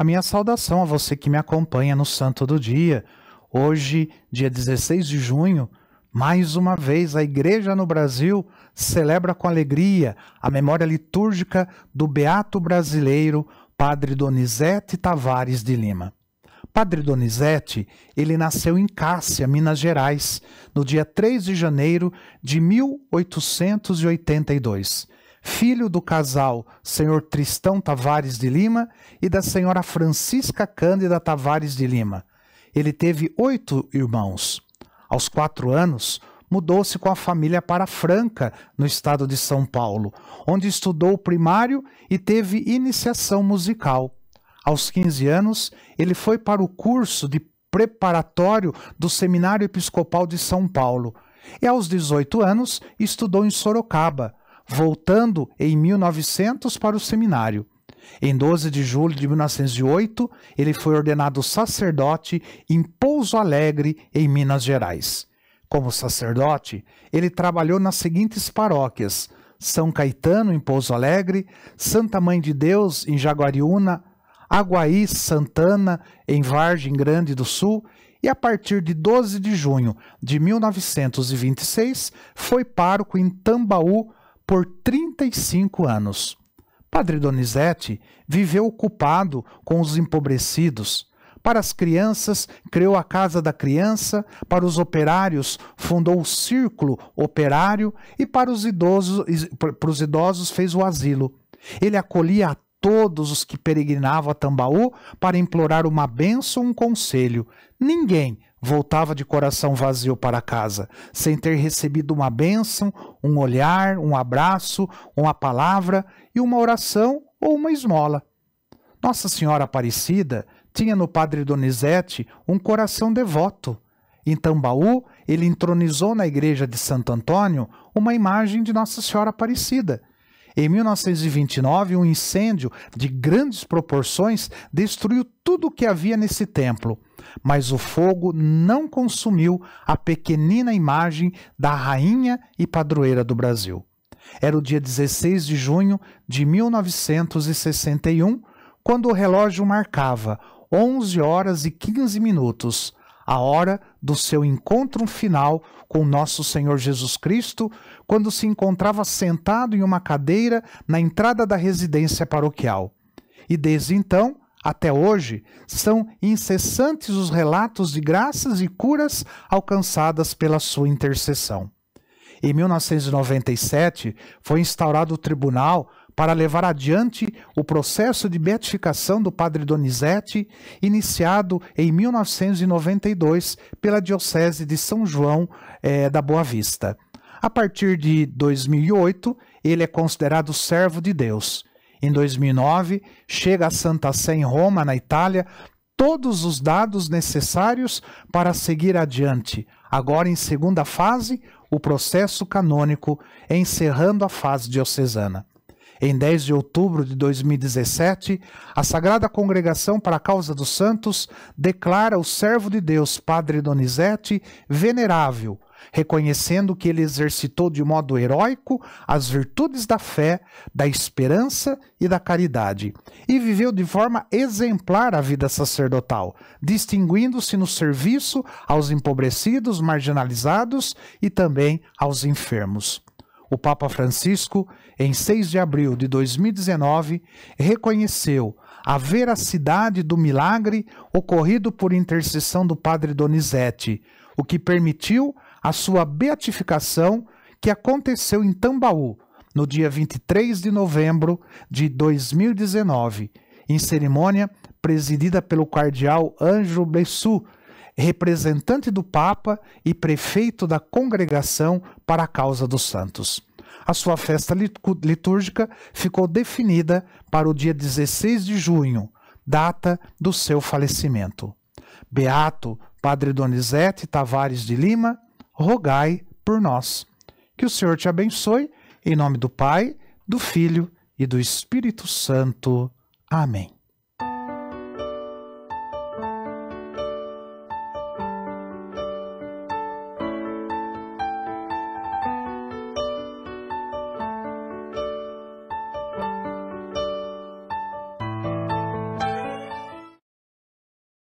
A minha saudação a você que me acompanha no Santo do Dia. Hoje, dia 16 de junho, mais uma vez a Igreja no Brasil celebra com alegria a memória litúrgica do beato brasileiro Padre Donizete Tavares de Lima. Padre Donizete, ele nasceu em Cássia, Minas Gerais, no dia 3 de janeiro de 1882 filho do casal senhor Tristão Tavares de Lima e da senhora Francisca Cândida Tavares de Lima. Ele teve oito irmãos. Aos quatro anos, mudou-se com a família para Franca, no estado de São Paulo, onde estudou o primário e teve iniciação musical. Aos 15 anos, ele foi para o curso de preparatório do Seminário Episcopal de São Paulo. E aos 18 anos, estudou em Sorocaba, voltando em 1900 para o seminário. Em 12 de julho de 1908, ele foi ordenado sacerdote em Pouso Alegre, em Minas Gerais. Como sacerdote, ele trabalhou nas seguintes paróquias: São Caetano, em Pouso Alegre, Santa Mãe de Deus, em Jaguariúna, Aguaí Santana, em Vargem Grande do Sul, e a partir de 12 de junho de 1926 foi pároco em Tambaú, por 35 anos. Padre Donizete viveu ocupado com os empobrecidos. Para as crianças, criou a Casa da Criança, para os operários, fundou o Círculo Operário e para os idosos, para os idosos fez o asilo. Ele acolhia a todos os que peregrinavam a Tambaú para implorar uma benção um conselho. Ninguém voltava de coração vazio para casa, sem ter recebido uma bênção, um olhar, um abraço, uma palavra e uma oração ou uma esmola. Nossa Senhora Aparecida tinha no Padre Donizete um coração devoto. Em Tambaú, ele entronizou na igreja de Santo Antônio uma imagem de Nossa Senhora Aparecida, em 1929, um incêndio de grandes proporções destruiu tudo o que havia nesse templo, mas o fogo não consumiu a pequenina imagem da rainha e padroeira do Brasil. Era o dia 16 de junho de 1961, quando o relógio marcava 11 horas e 15 minutos a hora do seu encontro final com nosso Senhor Jesus Cristo, quando se encontrava sentado em uma cadeira na entrada da residência paroquial. E desde então, até hoje, são incessantes os relatos de graças e curas alcançadas pela sua intercessão. Em 1997, foi instaurado o tribunal para levar adiante o processo de beatificação do padre Donizete, iniciado em 1992 pela Diocese de São João eh, da Boa Vista. A partir de 2008, ele é considerado servo de Deus. Em 2009, chega à Santa Sé em Roma, na Itália, todos os dados necessários para seguir adiante, agora em segunda fase, o processo canônico, encerrando a fase diocesana. Em 10 de outubro de 2017, a Sagrada Congregação para a Causa dos Santos declara o servo de Deus, Padre Donizete, venerável, reconhecendo que ele exercitou de modo heróico as virtudes da fé, da esperança e da caridade, e viveu de forma exemplar a vida sacerdotal, distinguindo-se no serviço aos empobrecidos, marginalizados e também aos enfermos o Papa Francisco, em 6 de abril de 2019, reconheceu a veracidade do milagre ocorrido por intercessão do Padre Donizete, o que permitiu a sua beatificação, que aconteceu em Tambaú, no dia 23 de novembro de 2019, em cerimônia presidida pelo Cardeal Anjo Bessu representante do Papa e prefeito da congregação para a causa dos santos. A sua festa litúrgica ficou definida para o dia 16 de junho, data do seu falecimento. Beato Padre Donizete Tavares de Lima, rogai por nós. Que o Senhor te abençoe, em nome do Pai, do Filho e do Espírito Santo. Amém.